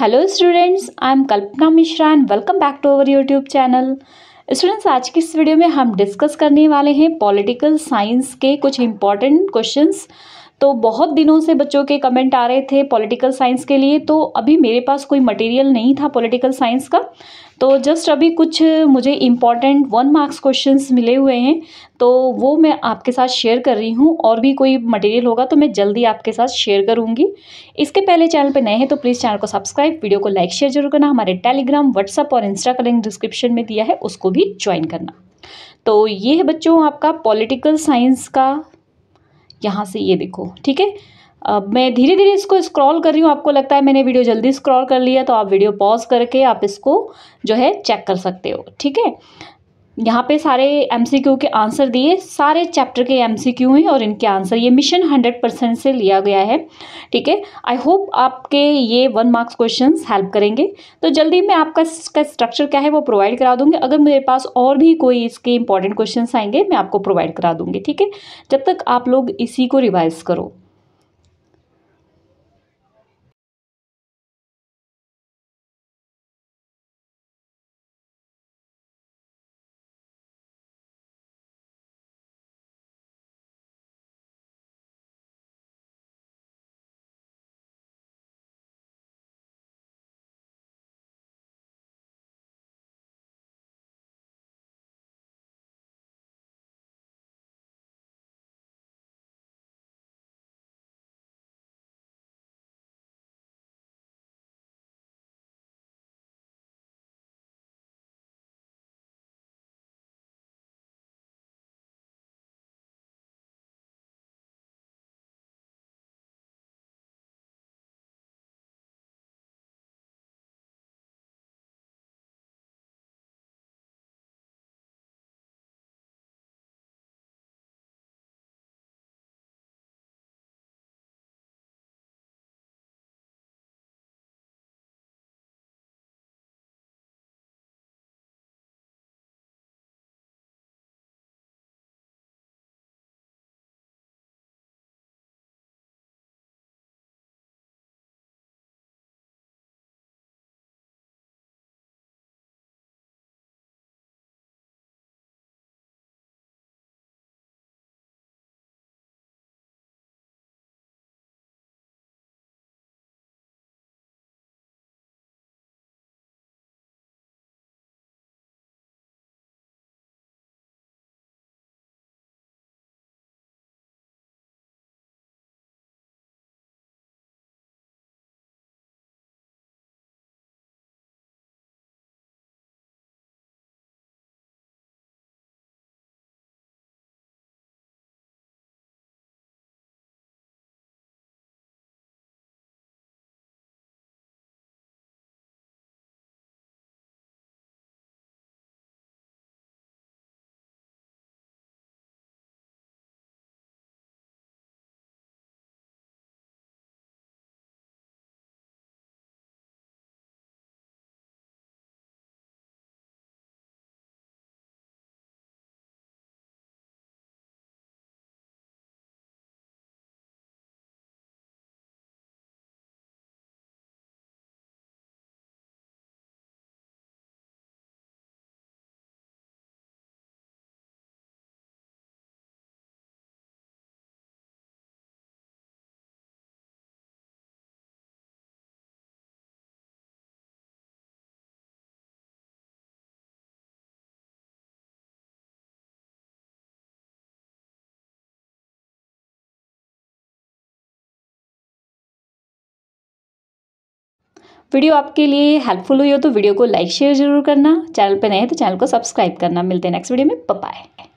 hello students I am Kalpana Mishra and welcome back to our YouTube channel students आज की इस video में हम डिस्कस करने वाले हैं पॉलिटिकल साइंस के कुछ इंपॉर्टेंट क्वेश्चंस तो बहुत दिनों से बच्चों के कमेंट आ रहे थे पॉलिटिकल साइंस के लिए तो अभी मेरे पास कोई मटेरियल नहीं था पॉलिटिकल साइंस का तो जस्ट अभी कुछ मुझे इम्पॉर्टेंट वन मार्क्स क्वेश्चंस मिले हुए हैं तो वो मैं आपके साथ शेयर कर रही हूँ और भी कोई मटेरियल होगा तो मैं जल्दी आपके साथ शेयर करूँगी इसके पहले चैनल पर नए हैं तो प्लीज़ चैनल को सब्सक्राइब वीडियो को लाइक शेयर जरूर करना हमारे टेलीग्राम व्हाट्सअप और इंस्टा का लिंक डिस्क्रिप्शन में दिया है उसको भी ज्वाइन करना तो ये है बच्चों आपका पॉलिटिकल साइंस का यहाँ से ये देखो ठीक है अब मैं धीरे धीरे इसको स्क्रॉल कर रही हूँ आपको लगता है मैंने वीडियो जल्दी स्क्रॉल कर लिया तो आप वीडियो पॉज करके आप इसको जो है चेक कर सकते हो ठीक है यहाँ पे सारे एम के आंसर दिए सारे चैप्टर के एमसीक्यू हैं और इनके आंसर ये मिशन हंड्रेड परसेंट से लिया गया है ठीक है आई होप आपके ये वन मार्क्स क्वेश्चन हेल्प करेंगे तो जल्दी मैं आपका इसका स्ट्रक्चर क्या है वो प्रोवाइड करा दूँगी अगर मेरे पास और भी कोई इसके इंपॉर्टेंट क्वेश्चन आएंगे मैं आपको प्रोवाइड करा दूँगी ठीक है जब तक आप लोग इसी को रिवाइज़ करो वीडियो आपके लिए हेल्पफुल हुई हो तो वीडियो को लाइक शेयर जरूर करना चैनल पर नए तो चैनल को सब्सक्राइब करना मिलते हैं नेक्स्ट वीडियो में पपाए